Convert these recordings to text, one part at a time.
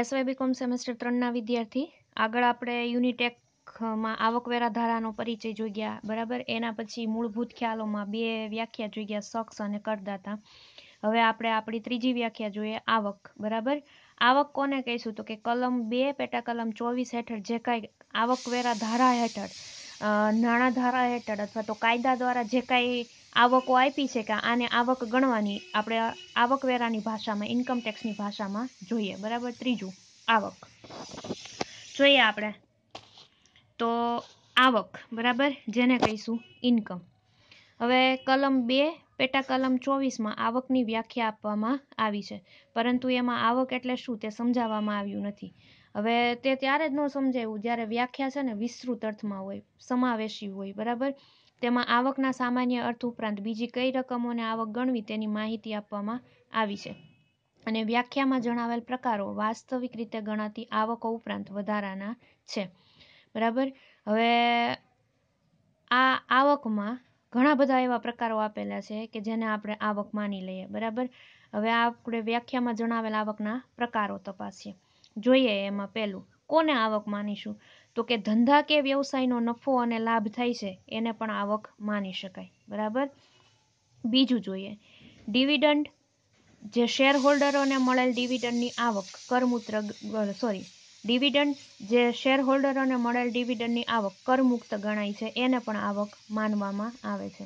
SY BCom semester ત્રણના વિદ્યાર્થી આગળ આપણે યુનિટેકમાં આવકવેરા ધારાનો પરિચય જોઈ ગયા બરાબર એના પછી મૂળભૂત ખ્યાલોમાં બે વ્યાખ્યા જોઈ ગયા શખ્સ અને કરદાતા હવે આપણે આપણી ત્રીજી વ્યાખ્યા જોઈએ આવક બરાબર આવક કોને કહીશું તો કે કલમ બે પેટા કલમ ચોવીસ હેઠળ જે કાંઈ આવકવેરા ધારા હેઠળ નાણાં ધારા હેઠળ અથવા તો કાયદા દ્વારા જે કાંઈ આવકો આપી છે કે આને આવક ગણવાની આપણે આવકવેરાની ભાષામાં ઇન્કમ ટેક્સની ભાષામાં જોઈએ બરાબર ત્રીજું આવક જોઈએ આપણે તો આવક બરાબર જેને કહીશું ઇન્કમ હવે કલમ બે પેટા કલમ ચોવીસમાં આવકની વ્યાખ્યા આપવામાં આવી છે પરંતુ એમાં આવક એટલે શું તે સમજાવવામાં આવ્યું નથી હવે તે ત્યારે જ ન સમજાવ્યું જ્યારે વ્યાખ્યા છે ને વિસ્તૃત અર્થમાં હોય સમાવેશી હોય બરાબર તેમાં આવકના સામાન્ય અર્થ ઉપરાંત બીજી કઈ રકમોને આવક ગણવી તેની માહિતી આપવામાં આવી છે અને વ્યાખ્યામાં જણાવેલ પ્રકારો વાસ્તવિક રીતે ગણાતી આવકો ઉપરાંત વધારાના છે બરાબર હવે આ આવકમાં ઘણા બધા એવા પ્રકારો આપેલા છે કે જેને આપણે આવક માની લઈએ બરાબર હવે આપણે વ્યાખ્યામાં જણાવેલ આવકના પ્રકારો તપાસીએ જોઈએ એમાં પહેલું કોને આવક માનીશું તો કે ધંધા કે વ્યવસાયનો નફો અને લાભ થાય છે એને પણ આવક માની શકાય બરાબર બીજું જોઈએ ડિવિડન્ડ જે શેર હોલ્ડરોને મળેલ ડિવિડન્ડની આવક કરમૂત્ર સોરી ડિવિડન્ડ જે શેર હોલ્ડરોને મળેલ ડિવિડન્ડની આવક કરમુક્ત ગણાય છે એને પણ આવક માનવામાં આવે છે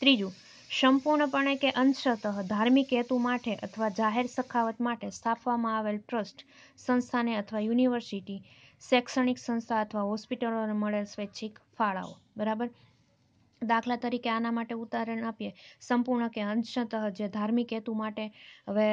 ત્રીજું સંપૂર્ણપણે કે અંશતઃ ધાર્મિક હેતુ માટે અથવા જાહેર સખાવત માટે સ્થાપવામાં આવેલ ટ્રસ્ટ સંસ્થાને અથવા યુનિવર્સિટી શૈક્ષણિક સંસ્થા અથવા હોસ્પિટલોને મળેલ સ્વૈચ્છિક ફાળાઓ બરાબર દાખલા તરીકે આના માટે ઉદાહરણ આપીએ સંપૂર્ણ કે અંશતઃ જે ધાર્મિક હેતુ માટે હવે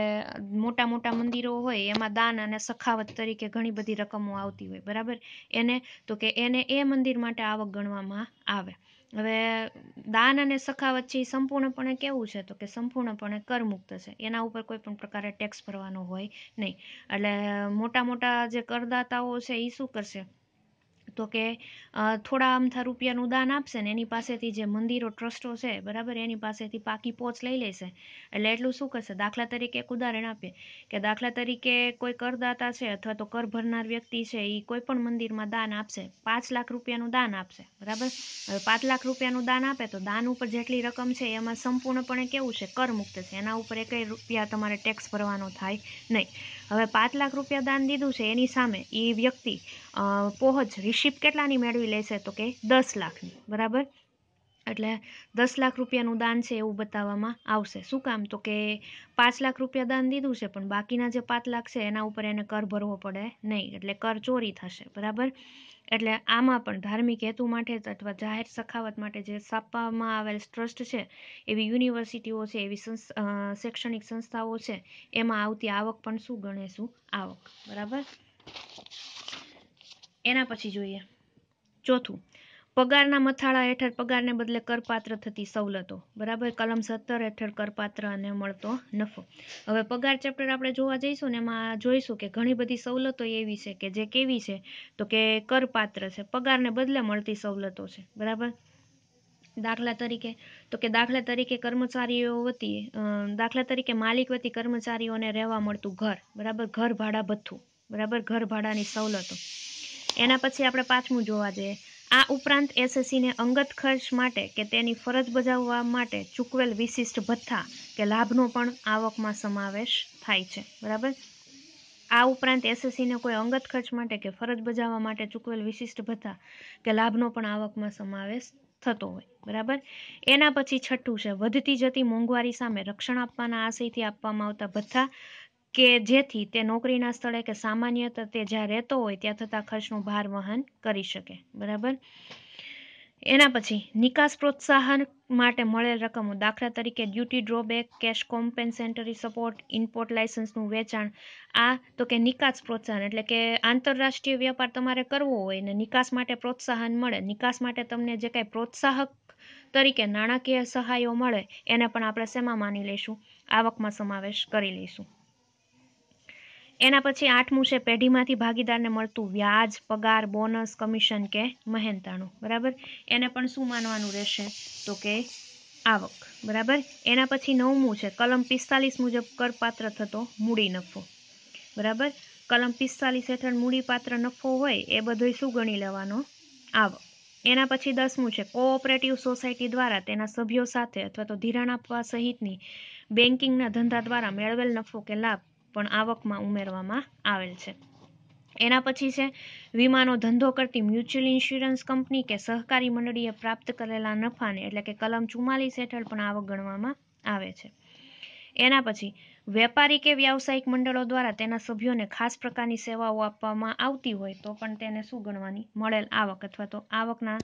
મોટા મોટા મંદિરો હોય એમાં દાન અને સખાવત તરીકે ઘણી બધી રકમો આવતી હોય બરાબર એને તો કે એને એ મંદિર માટે આવક ગણવામાં આવે હવે દાન અને સખા વચ્ચે એ સંપૂર્ણપણે કેવું છે તો કે સંપૂર્ણપણે કરમુક્ત છે એના ઉપર કોઈ પણ પ્રકારે ટેક્સ ભરવાનો હોય નહીં એટલે મોટા મોટા જે કરદાતાઓ છે એ શું કરશે તો કે થોડા અમથા રૂપિયાનું દાન આપશે ને એની પાસેથી જે મંદિરો ટ્રસ્ટો છે બરાબર એની પાસેથી પાકી પોચ લઈ લેશે એટલે એટલું શું કરશે દાખલા તરીકે એક ઉદાહરણ આપીએ કે દાખલા તરીકે કોઈ કરદાતા છે અથવા તો કર ભરનાર વ્યક્તિ છે એ કોઈ પણ મંદિરમાં દાન આપશે પાંચ લાખ રૂપિયાનું દાન આપશે બરાબર હવે પાંચ લાખ રૂપિયાનું દાન આપે તો દાન ઉપર જેટલી રકમ છે એમાં સંપૂર્ણપણે કેવું છે કર મુક્ત છે એના ઉપર એક રૂપિયા તમારે ટેક્સ ભરવાનો થાય નહીં હવે પાંચ લાખ રૂપિયા દાન દીધું છે એની સામે એ વ્યક્તિ પહોંચ રિશ્વત શીપ કેટલાની મેળવી લેશે તો કે દસ લાખની બરાબર એટલે દસ લાખ રૂપિયાનું દાન છે એવું બતાવવામાં આવશે શું કામ તો કે પાંચ લાખ રૂપિયા દાન દીધું છે પણ બાકીના જે પાંચ લાખ છે એના ઉપર એને કર ભરવો પડે નહીં એટલે કર ચોરી થશે બરાબર એટલે આમાં પણ ધાર્મિક હેતુ માટે અથવા જાહેર સખાવત માટે જે સ્થાપવામાં આવેલ ટ્રસ્ટ છે એવી યુનિવર્સિટીઓ છે એવી શૈક્ષણિક સંસ્થાઓ છે એમાં આવતી આવક પણ શું ગણેશું આવક બરાબર એના પછી જોઈએ ચોથું પગારના મથાળા હેઠળ પગારને બદલે કરપાત્ર થતી સવલતો બરાબર કલમ સત્તર હેઠળ કરપાત્ર અને મળતો નફો હવે પગાર ચેપ્ટર આપણે જોવા જઈશું ને એમાં જોઈશું કે ઘણી બધી સવલતો એવી છે કે જે કેવી છે તો કે કરપાત્ર છે પગારને બદલે મળતી સવલતો છે બરાબર દાખલા તરીકે તો કે દાખલા તરીકે કર્મચારીઓ વતી દાખલા તરીકે માલિક વતી કર્મચારીઓને રહેવા મળતું ઘર બરાબર ઘર ભાડા ભથ્થું બરાબર ઘર ભાડાની સવલતો એના પછી આપણે પાંચમું જોવા જઈએ આ ઉપરાંત એસએસસીને અંગત ખર્ચ માટે કે તેની ફરજ બજાવવા માટે ચૂકવેલ વિશિષ્ટ ભથ્થા કે લાભનો પણ આવકમાં સમાવેશ થાય છે બરાબર આ ઉપરાંત એસએસસીને કોઈ અંગત ખર્ચ માટે કે ફરજ બજાવવા માટે ચૂકવેલ વિશિષ્ટ ભથ્થા કે લાભનો પણ આવકમાં સમાવેશ થતો હોય બરાબર એના પછી છઠ્ઠું છે વધતી જતી મોંઘવારી સામે રક્ષણ આપવાના આશયથી આપવામાં આવતા ભથ્થા કે જેથી તે નોકરીના સ્થળે કે સામાન્યતઃ તે જ્યાં રહેતો હોય ત્યાં થતા ખર્ચનું ભાર વહન કરી શકે બરાબર એના પછી નિકાસ પ્રોત્સાહન માટે મળેલ રકમો દાખલા તરીકે duty drawback cash compensatory support import લાઇસન્સનું વેચાણ આ તો કે નિકાસ પ્રોત્સાહન એટલે કે આંતરરાષ્ટ્રીય વ્યાપાર તમારે કરવો હોય ને નિકાસ માટે પ્રોત્સાહન મળે નિકાસ માટે તમને જે કાંઈ પ્રોત્સાહક તરીકે નાણાકીય સહાયો મળે એને પણ આપણે શેમાં માની લઈશું આવકમાં સમાવેશ કરી લઈશું એના પછી આઠમું છે પેઢીમાંથી ભાગીદારને મળતું વ્યાજ પગાર બોનસ કમિશન કે મહેનતાણું બરાબર એને પણ શું માનવાનું રહેશે તો કે આવક બરાબર એના પછી નવમું છે કલમ પિસ્તાલીસ મુજબ કરપાત્ર થતો મૂડી નફો બરાબર કલમ પિસ્તાલીસ હેઠળ મૂડીપાત્ર નફો હોય એ બધોય શું ગણી લેવાનો આવક એના પછી દસમું છે કોઓપરેટિવ સોસાયટી દ્વારા તેના સભ્યો સાથે અથવા તો ધિરાણ આપવા સહિતની બેન્કિંગના ધંધા દ્વારા મેળવેલ નફો કે લાભ પણ આવકમાં ઉમેરવામાં આવેલ છે એના પછી છે વીમાનો ધંધો કરતી મ્યુચ્યુઅલ ઇન્સ્યોરન્સ કંપની કે સહકારી મંડળીએ પ્રાપ્ત કરેલા નફાને એટલે કે કલમ ચુમ્માલીસ હેઠળ પણ આવક ગણવામાં આવે છે એના પછી વેપારી કે વ્યાવસાયિક મંડળો દ્વારા તેના સભ્યોને ખાસ પ્રકારની સેવાઓ આપવામાં આવતી હોય તો પણ તેને શું ગણવાની મળેલ આવક અથવા તો આવકના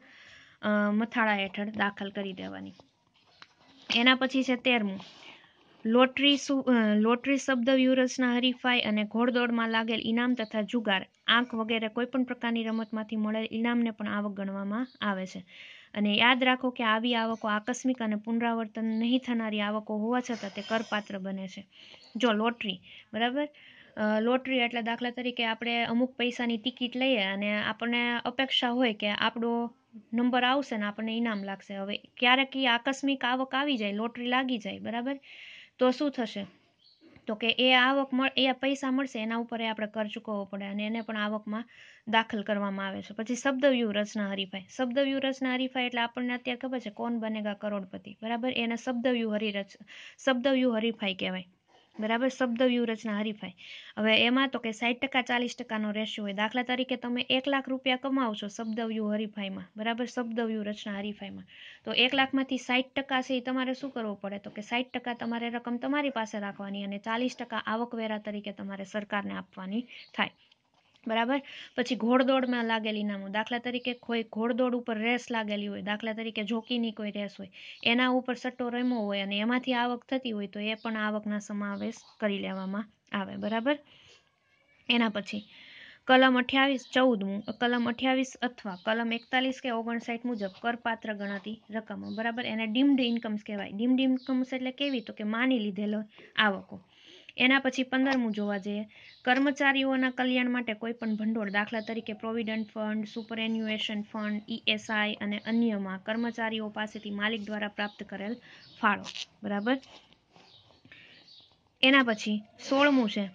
મથાળા હેઠળ દાખલ કરી દેવાની એના પછી છે તેરમું લોટરી લોટરી શબ્દ વ્યૂહરચના હરીફાઈ અને ઘોડદોડમાં લાગેલ ઇનામ તથા જુગાર આંખ વગેરે કોઈપણ પ્રકારની રમતમાંથી મળેલ ઇનામને પણ આવક ગણવામાં આવે છે અને યાદ રાખો કે આવી આવકો આકસ્મિક અને પુનરાવર્તન નહીં થનારી આવકો હોવા છતાં તે કરપાત્ર બને છે જો લોટરી બરાબર લોટરી એટલે દાખલા તરીકે આપણે અમુક પૈસાની ટિકિટ લઈએ અને આપણને અપેક્ષા હોય કે આપણો નંબર આવશે ને આપણને ઇનામ લાગશે હવે ક્યારેક એ આકસ્મિક આવક આવી જાય લોટરી લાગી જાય બરાબર તો શું થશે તો કે એ આવક મળે એ પૈસા મળશે એના ઉપર એ આપણે કર ચૂકવવો પડે અને એને પણ આવકમાં દાખલ કરવામાં આવે છે પછી શબ્દવ્યૂહ રચના હરીફાઈ શબ્દવ્યૂહ રચના હરીફાઈ એટલે આપણને અત્યારે ખબર છે કોણ બનેગા કરોડપતિ બરાબર એને શબ્દવ્યૂહ હરિરચ શબ્દવ્યૂહ હરીફાઈ કહેવાય બરાબર શબ્દ વ્યૂહરચના હરીફાઈ હવે એમાં તો કે સાઠ ટકા ચાલીસ ટકાનો રેશિયો હોય દાખલા તરીકે તમે એક લાખ રૂપિયા કમાવો છો શબ્દ વ્યૂહ હરીફાઈમાં બરાબર શબ્દ વ્યૂહરચના હરીફાઈમાં તો એક લાખમાંથી સાઠ ટકા છે એ તમારે શું કરવું પડે તો કે સાઠ ટકા તમારે રકમ તમારી પાસે રાખવાની અને ચાલીસ ટકા આવકવેરા તરીકે તમારે સરકારને આપવાની થાય બરાબર પછી ઘોડદોડમાં લાગેલી નામો દાખલા તરીકે કોઈ ઘોડદોડ ઉપર રેસ લાગેલી હોય દાખલા તરીકે જોકીની કોઈ રેસ હોય એના ઉપર સટ્ટો રમ્યો હોય અને એમાંથી આવક થતી હોય તો એ પણ આવકના સમાવેશ કરી લેવામાં આવે બરાબર એના પછી કલમ અઠ્યાવીસ ચૌદમું કલમ અઠ્યાવીસ અથવા કલમ એકતાલીસ કે ઓગણસાઠ મુજબ કરપાત્ર ગણાતી રકમો બરાબર એને ડીમ્ડ ઇન્કમ્સ કહેવાય ડીમ્ડ ઇન્કમ્સ એટલે કેવી તો કે માની લીધેલો આવકો એના પછી પંદરમું જોવા જઈએ કર્મચારીઓના કલ્યાણ માટે કોઈ પણ ભંડોળ દાખલા તરીકે provident fund superannuation fund ESI અને અન્યમાં કર્મચારીઓ પાસેથી માલિક દ્વારા પ્રાપ્ત કરેલ ફાળો બરાબર એના પછી સોળમું છે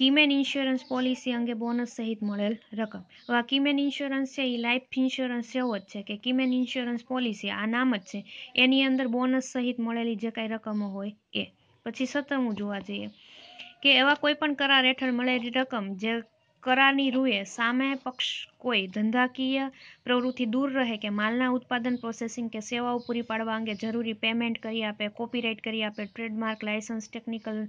કીમેન ઇન્સ્યોરન્સ પોલિસી અંગે બોનસ સહિત મળેલ રકમ હવે આ કીમેન ઇન્સ્યોરન્સ છે એ લાઈફ ઇન્સ્યોરન્સ જેવો જ છે કે કીમેન ઇન્સ્યોરન્સ પોલિસી આ નામ જ છે એની અંદર બોનસ સહિત મળેલી જે કાંઈ રકમો હોય એ પછી સત્તરમું જોવા જઈએ કે એવા કોઈ પણ કરાર હેઠળ મળેલી રકમ જે કરારની રૂએ સામે પક્ષ કોઈ ધંધાકીય પ્રવૃત્તિ દૂર રહે કે માલના ઉત્પાદન પ્રોસેસિંગ કે સેવાઓ પૂરી પાડવા અંગે જરૂરી પેમેન્ટ કરી આપે કોપીરાઇટ કરી આપે ટ્રેડમાર્ક લાયસન્સ ટેકનિકલ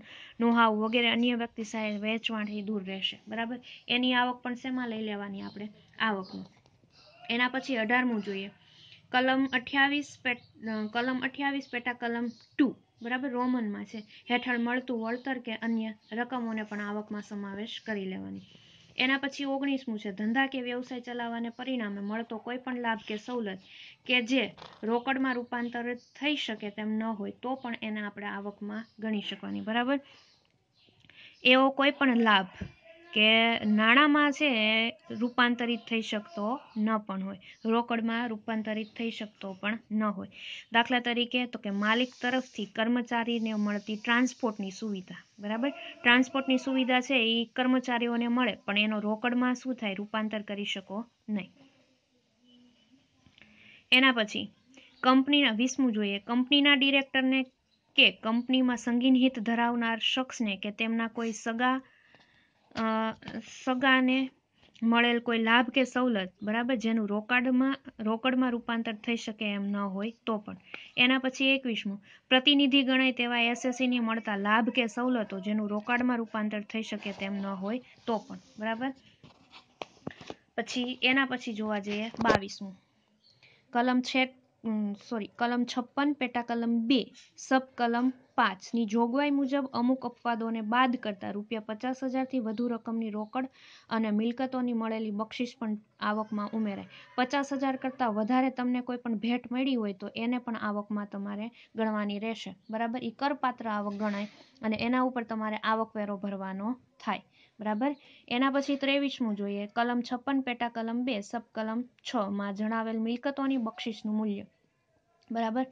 નોહાવ વગેરે અન્ય વ્યક્તિ સાથે વેચવાથી દૂર રહેશે બરાબર એની આવક પણ શેમાં લઈ લેવાની આપણે આવકનું એના પછી અઢારમું જોઈએ કલમ અઠ્યાવીસ કલમ અઠ્યાવીસ પેટા કલમ ટુ બરાબર રોમનમાં છે હેઠળ મળતું વળતર કે અન્ય રકમોને પણ આવકમાં સમાવેશ કરી લેવાની એના પછી ઓગણીસમું છે ધંધા કે વ્યવસાય ચલાવવાને પરિણામે મળતો કોઈ પણ લાભ કે સવલત કે જે રોકડમાં રૂપાંતરિત થઈ શકે તેમ ન હોય તો પણ એને આપણે આવકમાં ગણી શકવાની બરાબર એવો કોઈ પણ લાભ કે નાણાંમાં છે રૂપાંતરિત થઈ શકતો ન પણ હોય રોકડમાં રૂપાંતરિત થઈ શકતો પણ ન હોય દાખલા તરીકે તો કે માલિક તરફથી કર્મચારીને મળતી ટ્રાન્સપોર્ટની સુવિધા બરાબર ટ્રાન્સપોર્ટની સુવિધા છે એ કર્મચારીઓને મળે પણ એનો રોકડમાં શું થાય રૂપાંતર કરી શકો નહીં એના પછી કંપનીના વીસમું જોઈએ કંપનીના ડિરેક્ટરને કે કંપનીમાં સંગીન હિત ધરાવનાર શખ્સને કે તેમના કોઈ સગા સગાને મળેલ કોઈ લાભ કે સવલત બરાબર જેનું રોકાડમાં રોકડમાં રૂપાંતર થઈ શકે એમ ન હોય તો પણ એના પછી એકવીસમું પ્રતિનિધિ ગણાય તેવા એસએસસીની મળતા લાભ કે સવલતો જેનું રોકાડમાં રૂપાંતર થઈ શકે તેમ ન હોય તો પણ બરાબર પછી એના પછી જોવા જઈએ બાવીસમું કલમ છેક સોરી કલમ છપ્પન પેટા કલમ બે સબ કલમ પાંચની જોગવાઈ મુજબ અમુક અપવાદોને બાદ કરતાં રૂપિયા પચાસ હજારથી વધુ રકમની રોકડ અને મિલકતોની મળેલી બક્ષિસ પણ આવકમાં ઉમેરાય પચાસ હજાર કરતાં વધારે તમને કોઈ પણ ભેટ મળી હોય તો એને પણ આવકમાં તમારે ગણવાની રહેશે બરાબર એ કરપાત્ર આવક ગણાય અને એના ઉપર તમારે આવકવેરો ભરવાનો થાય બરાબર એના પછી ત્રેવીસમું જોઈએ કલમ છપ્પન પેટા કલમ બે સબ કલમ છ માં જણાવેલ મિલકતોની બક્ષિસનું મૂલ્ય બરાબર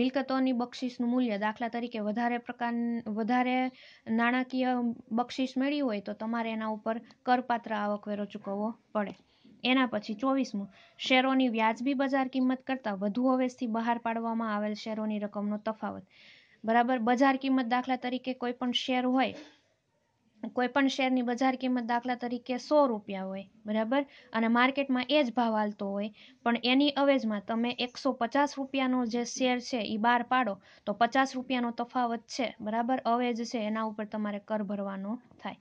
મિલકતોની બક્ષિસનું મૂલ્ય દાખલા તરીકે વધારે પ્રકાર વધારે નાણાકીય બક્ષિસ મેળવી હોય તો તમારે એના ઉપર કરપાત્ર આવકવેરો ચૂકવવો પડે એના પછી ચોવીસમું શેરોની વ્યાજબી બજાર કિંમત કરતાં વધુ અવેશથી બહાર પાડવામાં આવેલ શેરોની રકમનો તફાવત બરાબર બજાર કિંમત દાખલા તરીકે કોઈ પણ શેર હોય કોઈપણ શેરની બજાર કિંમત દાખલા તરીકે સો રૂપિયા હોય બરાબર અને માર્કેટમાં એ જ ભાવ હાલતો હોય પણ એની અવેજમાં તમે એકસો પચાસ રૂપિયાનો જે શેર છે એ બહાર પાડો તો પચાસ રૂપિયાનો તફાવત છે બરાબર અવેજ છે એના ઉપર તમારે કર ભરવાનો થાય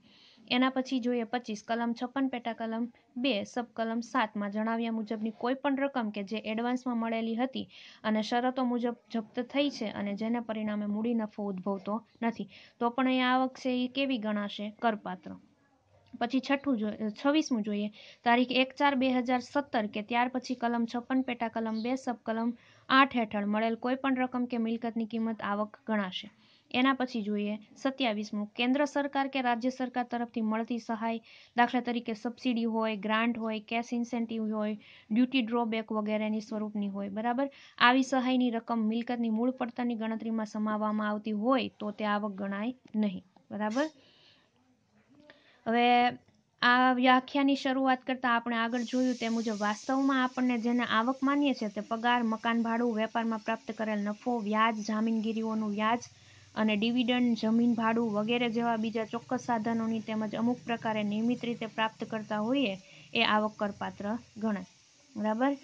એના પછી જોઈએ પચીસ કલમ છપ્પન પેટા કલમ બે સબકલમ સાતમાં જણાવ્યા મુજબની કોઈપણ રકમ કે જે એડવાન્સમાં મળેલી હતી અને શરતો મુજબ જપ્ત થઈ છે અને જેને પરિણામે મૂડી નફો ઉદ્ભવતો નથી તો પણ અહીં આવક છે એ કેવી ગણાશે કરપાત્ર પછી છઠ્ઠું જો છવ્વીસમું જોઈએ તારીખ એક ચાર બે હજાર સત્તર કે ત્યાર પછી કલમ છપ્પન પેટા કલમ બે સબકલમ આઠ હેઠળ મળેલ કોઈપણ રકમ કે મિલકતની કિંમત આવક ગણાશે એના પછી જોઈએ સત્યાવીસમું કેન્દ્ર સરકાર કે રાજ્ય સરકાર તરફથી મળતી સહાય દાખલા તરીકે સબસિડી હોય ગ્રાન્ટ હોય કેશ ઇન્સેન્ટિવ હોય ડ્યુટી ડ્રોબેક વગેરેની સ્વરૂપની હોય બરાબર આવી સહાયની રકમ મિલકતની મૂળ પડતરની ગણતરીમાં સમાવવામાં આવતી હોય તો તે આવક ગણાય નહીં બરાબર હવે આ વ્યાખ્યાની શરૂઆત કરતાં આપણે આગળ જોયું તે મુજબ વાસ્તવમાં આપણને જેને આવક માનીએ છીએ તે પગાર મકાન ભાડું વેપારમાં પ્રાપ્ત કરેલ નફો વ્યાજ જામીનગીરીઓનું વ્યાજ અને ડિવિડન્ડ જમીન ભાડું વગેરે જેવા બીજા ચોક્કસ સાધનોની તેમજ અમુક પ્રકારે નિયમિત રીતે પ્રાપ્ત કરતા હોઈએ એ આવક કરપાત્ર ગણાય બરાબર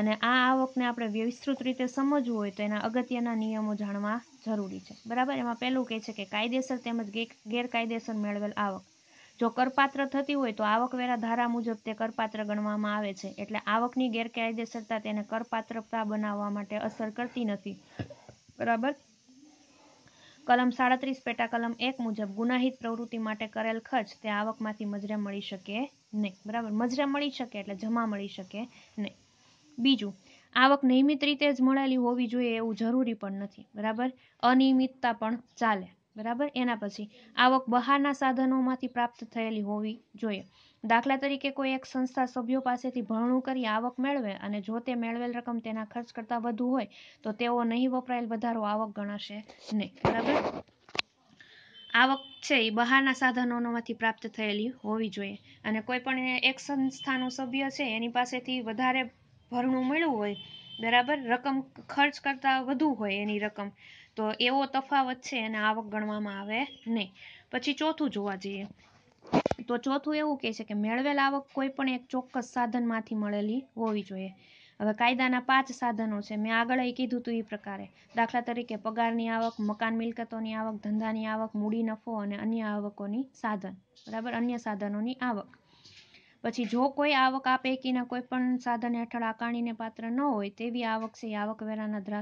અને આ આવકને આપણે વિસ્તૃત રીતે સમજવું હોય તો એના અગત્યના નિયમો જાણવા જરૂરી છે બરાબર એમાં પહેલું કહે છે કે કાયદેસર તેમજ ગેરકાયદેસર મેળવેલ આવક જો કરપાત્ર થતી હોય તો આવકવેરા ધારા મુજબ તે કરપાત્ર ગણવામાં આવે છે એટલે આવકની ગેરકાયદેસરતા તેને કરપાત્રતા બનાવવા માટે અસર કરતી નથી બરાબર કલમ સાડત્રીસ પેટા કલમ એક મુજબ ગુનાહિત પ્રવૃત્તિ માટે કરેલ ખર્ચ તે આવકમાંથી મજરે મળી શકે નહીં બરાબર મજરે મળી શકે એટલે જમા મળી શકે નહીં બીજું આવક નિયમિત રીતે જ મળેલી હોવી જોઈએ એવું જરૂરી પણ નથી બરાબર અનિયમિતતા પણ ચાલે બરાબર એના પછી આવક બહારના સાધનોમાંથી પ્રાપ્ત થયેલી હોવી જોઈએ દાખલા તરીકે કોઈ એક સંસ્થા સભ્યો પાસેથી ભરણું કરી આવક મેળવે અને જો તે મેળવેલ રકમ તેના ખર્ચ કરતાં વધુ હોય તો તેઓ નહીં વપરાયેલ વધારો આવક ગણાશે નહીં બરાબર આવક છે એ બહારના સાધનોમાંથી પ્રાપ્ત થયેલી હોવી જોઈએ અને કોઈ પણ એક સંસ્થાનો સભ્ય છે એની પાસેથી વધારે ભરણું મળ્યું હોય બરાબર રકમ ખર્ચ કરતાં વધુ હોય એની રકમ તો એવો તફાવત છે એને આવક ગણવામાં આવે નહીં પછી ચોથું જોવા જઈએ તો ચોથું એવું કહે છે કે મેળવેલ આવક કોઈ પણ એક ચોક્કસ સાધનમાંથી મળેલી હોવી જોઈએ હવે કાયદાના પાંચ સાધનો છે મેં આગળ એ કીધું હતું એ પ્રકારે દાખલા તરીકે પગારની આવક મકાન મિલકતોની આવક ધંધાની આવક મૂડી નફો અને અન્ય આવકોની સાધન બરાબર અન્ય સાધનોની આવક પછી જો કોઈ આવક આ પૈકીના કોઈપણ સાધન હેઠળ આકારણીને પાત્ર ન હોય તેવી આવક છે એ આવકવેરાના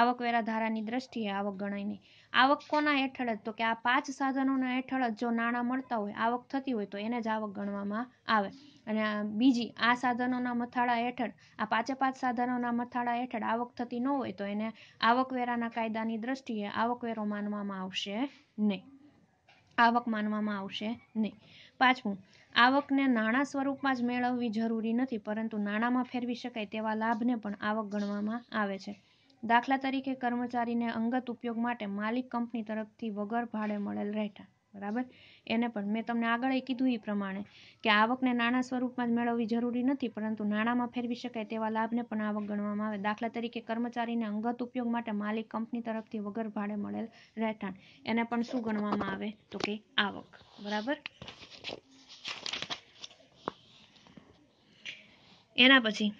આવકવેરા ધારાની દ્રષ્ટિએ આવક ગણાય નહીં આવક કોના હેઠળ જ તો કે આ પાંચ સાધનોના હેઠળ જ જો નાણાં મળતા હોય આવક થતી હોય તો એને જ આવક ગણવામાં આવે અને બીજી આ સાધનોના મથાળા હેઠળ આ પાંચે પાંચ સાધનોના મથાળા હેઠળ આવક થતી ન હોય તો એને આવકવેરાના કાયદાની દ્રષ્ટિએ આવકવેરો માનવામાં આવશે નહીં આવક માનવામાં આવશે નહીં પાછું આવકને નાણાં સ્વરૂપમાં જ મેળવવી જરૂરી નથી પરંતુ નાણાંમાં ફેરવી શકાય તેવા લાભને પણ આવક ગણવામાં આવે છે દાખલા તરીકે કર્મચારીને અંગત ઉપયોગ માટે માલિક કંપની તરફથી વગર ભાડે મળેલ રહેઠાણ બરાબર એને પણ મેં તમને આગળ કીધું એ પ્રમાણે કે આવકને નાણાં સ્વરૂપમાં જ મેળવવી જરૂરી નથી પરંતુ નાણાંમાં ફેરવી શકાય તેવા લાભને પણ આવક ગણવામાં આવે દાખલા તરીકે કર્મચારીને અંગત ઉપયોગ માટે માલિક કંપની તરફથી વગર ભાડે મળેલ રહેઠાણ એને પણ શું ગણવામાં આવે તો કે આવક બરાબર એના પછી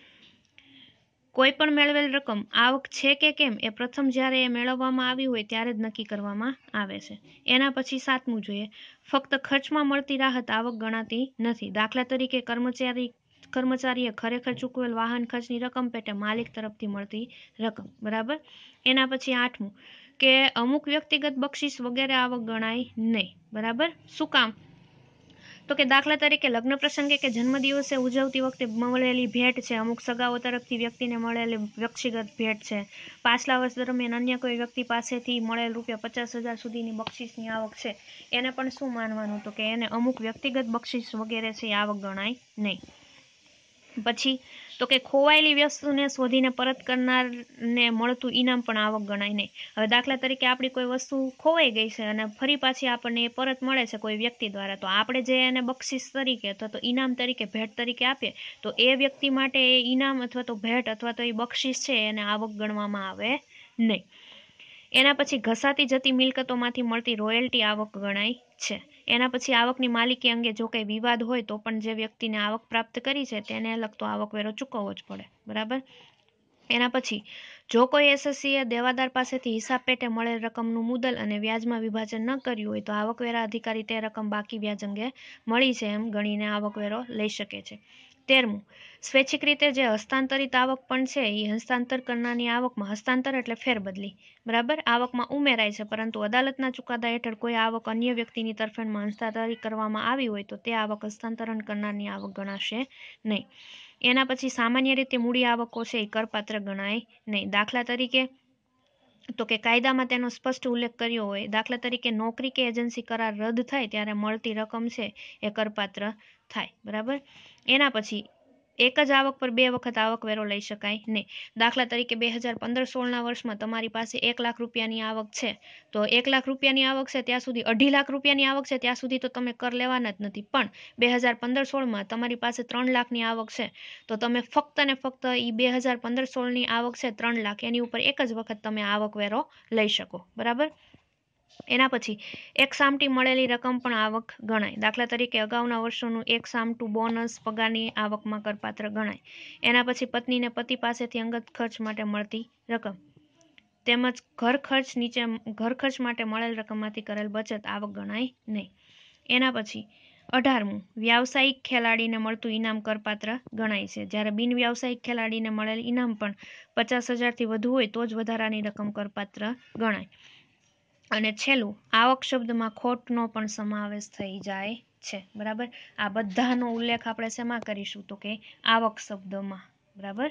કોઈપણ મેળવેલ રકમ આવક છે કે કેમ એ પ્રથમ જ્યારે એ મેળવવામાં આવી હોય ત્યારે જ નક્કી કરવામાં આવે છે એના પછી સાતમું જોઈએ ફક્ત ખર્ચમાં મળતી રાહત આવક ગણાતી નથી દાખલા તરીકે કર્મચારી કર્મચારીએ ખરેખર ચૂકવેલ વાહન ખર્ચની રકમ પેટે માલિક તરફથી મળતી રકમ બરાબર એના પછી આઠમું કે અમુક વ્યક્તિગત બક્ષિસ વગેરે આવક ગણાય નહીં બરાબર શું કામ તો કે દાખલા તરીકે લગ્ન પ્રસંગે કે જન્મદિવસે ઉજવતી વખતે મળેલી ભેટ છે અમુક સગાઓ તરફથી વ્યક્તિને મળેલી વ્યક્તિગત ભેટ છે પાછલા વર્ષ દરમિયાન અન્ય કોઈ વ્યક્તિ પાસેથી મળેલ રૂપિયા પચાસ હજાર સુધીની બક્ષિસની આવક છે એને પણ શું માનવાનું તો કે એને અમુક વ્યક્તિગત બક્ષિસ વગેરે છે આવક ગણાય નહીં પછી તો કે ખોવાયેલી વસ્તુને શોધીને પરત કરનારને મળતું ઇનામ પણ આવક ગણાય નહીં હવે દાખલા તરીકે આપણી કોઈ વસ્તુ ખોવાઈ ગઈ છે અને ફરી પાછી આપણને એ પરત મળે છે કોઈ વ્યક્તિ દ્વારા તો આપણે જે એને બક્ષિસ તરીકે અથવા તો ઇનામ તરીકે ભેટ તરીકે આપીએ તો એ વ્યક્તિ માટે એ ઇનામ અથવા તો ભેટ અથવા તો એ બક્ષિસ છે એને આવક ગણવામાં આવે નહીં એના પછી ઘસાતી જતી મિલકતોમાંથી મળતી રોયલ્ટી આવક ગણાય છે એના પછી આવકની માલિકી અંગે જો કંઈ વિવાદ હોય તો પણ જે વ્યક્તિને આવક પ્રાપ્ત કરી છે તેને લગતો આવકવેરો ચૂકવવો જ પડે બરાબર એના પછી જો કોઈ એસએસસીએ દેવાદાર પાસેથી હિસાબ પેટે મળેલ રકમનું મુદલ અને વ્યાજમાં વિભાજન ન કર્યું હોય તો આવકવેરા અધિકારી તે રકમ બાકી વ્યાજ અંગે મળી છે એમ ગણીને આવકવેરો લઈ શકે છે તેરમું સ્વૈચ્છિક રીતે જે હસ્તાંતરિત આવક પણ છે એ હસ્તાંતર કરનારની આવકમાં હસ્તાંતર એટલે ફેરબદલી બરાબર આવકમાં ઉમેરાય છે પરંતુ અદાલતના ચુકાદા હેઠળ કોઈ આવક અન્ય વ્યક્તિની તરફેણમાં હસ્તાંતરિત કરવામાં આવી હોય તો તે આવક હસ્તાંતરણ કરનારની આવક ગણાશે નહીં એના પછી સામાન્ય રીતે મૂડી આવકો છે એ કરપાત્ર ગણાય નહીં દાખલા તરીકે તો કે કાયદામાં તેનો સ્પષ્ટ ઉલ્લેખ કર્યો હોય દાખલા તરીકે નોકરી કે એજન્સી કરાર રદ થાય ત્યારે મળતી રકમ છે એ કરપાત્ર થાય બરાબર એના પછી એક જ આવક પર બે વખત આવકવેરો લઈ શકાય નહીં દાખલા તરીકે બે હજાર પંદર સોળના વર્ષમાં તમારી પાસે એક લાખ રૂપિયાની આવક છે તો એક લાખ રૂપિયાની આવક છે ત્યાં સુધી અઢી લાખ રૂપિયાની આવક છે ત્યાં સુધી તો તમે કર લેવાના જ નથી પણ બે હજાર પંદર સોળમાં તમારી પાસે ત્રણ લાખની આવક છે તો તમે ફક્ત ને ફક્ત એ બે હજાર પંદર સોળની આવક છે ત્રણ લાખ એની ઉપર એક જ વખત તમે આવકવેરો લઈ શકો બરાબર એના પછી એક સામટી મળેલી રકમ પણ આવક ગણાય દાખલા તરીકે અગાઉના વર્ષોનું એક સામટું બોનસ પગારની આવકમાં કરપાત્ર ગણાય એના પછી પત્નીને પતિ પાસેથી અંગત ખર્ચ માટે મળતી રકમ તેમજ ઘર ખર્ચ નીચે ઘર ખર્ચ માટે મળેલ રકમમાંથી કરેલ બચત આવક ગણાય નહીં એના પછી અઢારમું વ્યાવસાયિક ખેલાડીને મળતું ઇનામ કરપાત્ર ગણાય છે જ્યારે બિન વ્યાવસાયિક ખેલાડીને મળેલ ઇનામ પણ પચાસ હજારથી વધુ હોય તો જ વધારાની રકમ કરપાત્ર ગણાય અને છેલ્લું આવક શબ્દમાં ખોટનો પણ સમાવેશ થઈ જાય છે બરાબર આ બધાનો ઉલ્લેખ આપણે શેમાં કરીશું તો કે આવક શબ્દમાં બરાબર